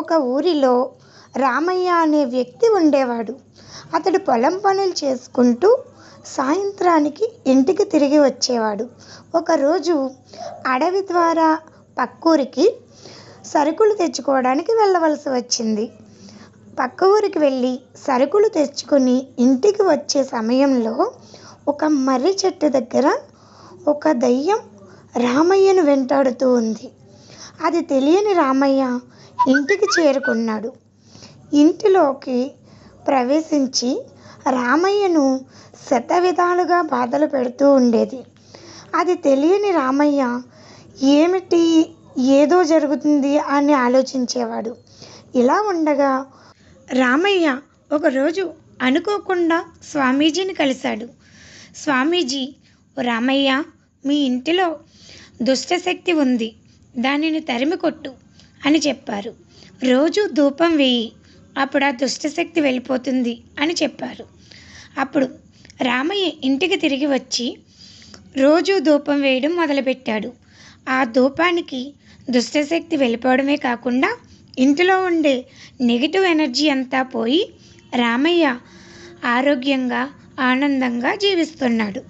ఒక ఊరిలో రామయ్య అనే వ్యక్తి ఉండేవాడు అతడు పొలం పనులు చేసుకుంటూ సాయంత్రానికి ఇంటికి తిరిగి వచ్చేవాడు ఒకరోజు అడవి ద్వారా పక్కూరికి సరుకులు తెచ్చుకోవడానికి వెళ్ళవలసి వచ్చింది పక్క ఊరికి వెళ్ళి సరుకులు తెచ్చుకొని ఇంటికి వచ్చే సమయంలో ఒక మర్రి చెట్టు దగ్గర ఒక దయ్యం రామయ్యను వెంటాడుతూ ఉంది అది తెలియని రామయ్య ఇంటికి చేరుకున్నాడు ఇంటిలోకి ప్రవేశించి రామయ్యను శతవిధాలుగా బాధలు పెడుతూ ఉండేది అది తెలియని రామయ్య ఏమిటి ఏదో జరుగుతుంది అని ఆలోచించేవాడు ఇలా ఉండగా రామయ్య ఒకరోజు అనుకోకుండా స్వామీజీని కలిశాడు స్వామీజీ రామయ్య మీ ఇంటిలో దుష్టశక్తి ఉంది దానిని తరిమి కొట్టు అని చెప్పారు రోజు ధూపం వేయి అప్పుడు ఆ దుష్టశక్తి వెళ్ళిపోతుంది అని చెప్పారు అప్పుడు రామయ్య ఇంటికి తిరిగి వచ్చి రోజు ధూపం వేయడం మొదలుపెట్టాడు ఆ ధూపానికి దుష్టశక్తి వెళ్ళిపోవడమే కాకుండా ఇంటిలో ఉండే నెగిటివ్ ఎనర్జీ అంతా పోయి రామయ్య ఆరోగ్యంగా ఆనందంగా జీవిస్తున్నాడు